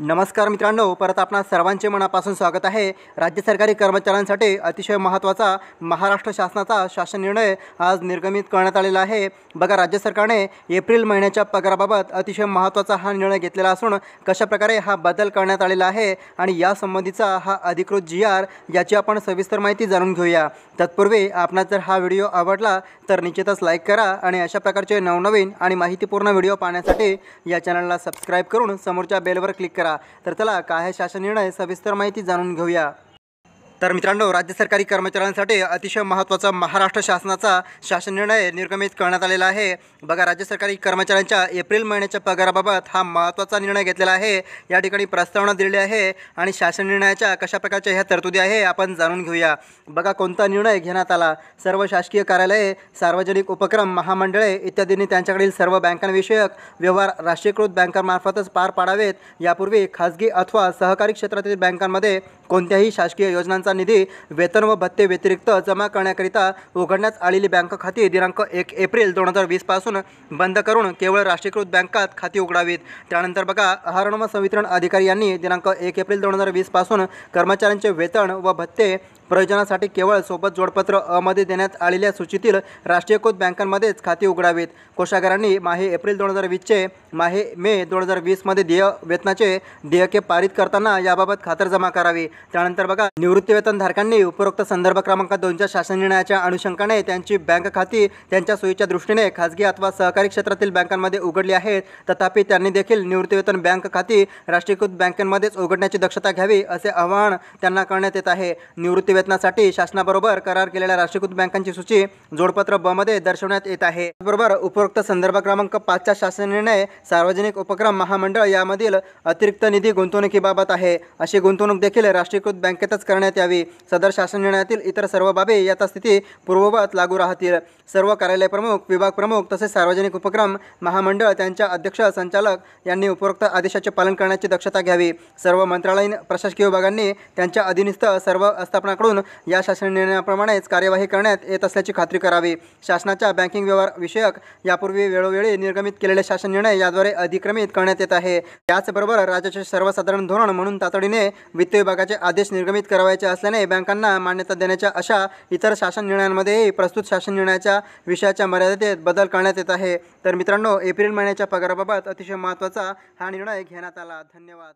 नमस्कार मित्रांनो परत आपणा सर्वांचे मनापासून स्वागत आहे राज्य सरकारी कर्मचाऱ्यांसाठी अतिशय महत्त्वाचा महाराष्ट्र शासनाचा शासन निर्णय आज निर्गमित करण्यात आलेला आहे बघा राज्य सरकारने एप्रिल महिन्याच्या पगाराबाबत अतिशय महत्त्वाचा हा निर्णय घेतलेला असून कशाप्रकारे हा बदल करण्यात आलेला आहे आणि यासंबंधीचा हा अधिकृत जी आर याची आपण सविस्तर माहिती जाणून घेऊया तत्पूर्वी आपणास जर हा व्हिडिओ आवडला तर निश्चितच लाईक करा आणि अशा प्रकारचे नवनवीन आणि माहितीपूर्ण व्हिडिओ पाहण्यासाठी या चॅनलला सबस्क्राईब करून समोरच्या बेलवर क्लिक करा करा तर चला काय आहे शासन निर्णय सविस्तर माहिती जाणून घेऊया तर मित्रांनो राज्य सरकारी कर्मचाऱ्यांसाठी अतिशय महत्त्वाचा महाराष्ट्र शासनाचा शासन निर्णय निर्गमित करण्यात आलेला आहे बघा राज्य सरकारी कर्मचाऱ्यांच्या एप्रिल महिन्याच्या पगाराबाबत हा महत्त्वाचा निर्णय घेतलेला आहे या ठिकाणी प्रस्तावना दिलेली आहे आणि शासन निर्णयाच्या कशा प्रकारच्या ह्या तरतुदी आहे आपण जाणून घेऊया बघा कोणता निर्णय घेण्यात आला सर्व शासकीय कार्यालये सार्वजनिक उपक्रम महामंडळे इत्यादींनी त्यांच्याकडील सर्व बँकांविषयक व्यवहार राष्ट्रीयकृत बँकांमार्फतच पार पाडावेत यापूर्वी खाजगी अथवा सहकारी क्षेत्रातील बँकांमध्ये कोणत्याही शासकीय योजनांचा निधी वेतन व भत्ते व्यतिरिक्त जमा करण्याकरिता उघडण्यात आलेली बँक खाती दिनांक एक एप्रिल दोन हजार पासून बंद करून केवळ राष्ट्रीयकृत बँकात खाती उघडावीत त्यानंतर बघा आहार व संवितरण अधिकारी यांनी दिनांक एक एप्रिल दोन हजार पासून कर्मचाऱ्यांचे वेतन व भत्ते प्रयोजनासाठी केवळ सोबत जोडपत्र अमध्ये देण्यात आलेल्या सूचीतील राष्ट्रीयकृत बँकांमध्येच खाती उघडावीत कोषागारांनी माहे एप्रिल दोन हजार वीसचे माहे मे दोन हजार वीसमध्ये देय वेतनाचे देयके पारित करताना याबाबत खातर जमा करावी त्यानंतर बघा निवृत्तीवेतनधारकांनी उपरोक्त संदर्भ क्रमांक दोनच्या शासन निर्णयाच्या अनुषंगाने त्यांची बँक खाती त्यांच्या सोयीच्या दृष्टीने खाजगी अथवा सहकारी क्षेत्रातील बँकांमध्ये उघडली आहेत तथापि त्यांनी देखील निवृत्तीवेतन बँक खाती राष्ट्रीयकृत बँकांमध्येच उघडण्याची दक्षता घ्यावी असे आवाहन त्यांना करण्यात येत आहे निवृत्ती वेतनासाठी शासनाबरोबर करार केलेल्या राष्ट्रीयकृत बँकांची सूची जोडपत्र ब मध्ये दर्शवण्यात येत आहे त्याचबरोबर उपरोक्त संदर्भ क्रमांक चा शासन निर्णय सार्वजनिक उपक्रम महामंडळ यामधील अतिरिक्त निधी गुंतवणुकीबाबत आहे अशी गुंतवणूक देखील राष्ट्रीयकृत बँकेतच करण्यात यावी सदर शासन निर्णयातील इतर सर्व बाबी यथास्थिती पूर्ववत लागू राहतील सर्व कार्यालय प्रमुख विभाग प्रमुख तसेच सार्वजनिक उपक्रम महामंडळ त्यांच्या अध्यक्ष संचालक यांनी उपरोक्त आदेशाचे पालन करण्याची दक्षता घ्यावी सर्व मंत्रालयीन प्रशासकीय विभागांनी त्यांच्या अधीनस्थ सर्व आस्थापनाकडून या शासन निर्णयाप्रमाणेच कार्यवाही करण्यात येत असल्याची खात्री करावी शासनाच्या बँकिंग व्यवहार विषयक यापूर्वी वेळोवेळी निर्गमित केलेले शासन निर्णय याद्वारे अधिक्रमित करण्यात येत आहे त्याचबरोबर राज्याचे सर्वसाधारण धोरण म्हणून तातडीने वित्त विभागाचे आदेश निर्गमित करावायचे असल्याने बँकांना मान्यता देण्याच्या अशा इतर शासन निर्णयांमध्येही प्रस्तुत शासन निर्णयाच्या विषयाच्या मर्यादेत बदल करण्यात येत आहे तर मित्रांनो एप्रिल महिन्याच्या पगाराबाबत अतिशय महत्त्वाचा हा निर्णय घेण्यात आला धन्यवाद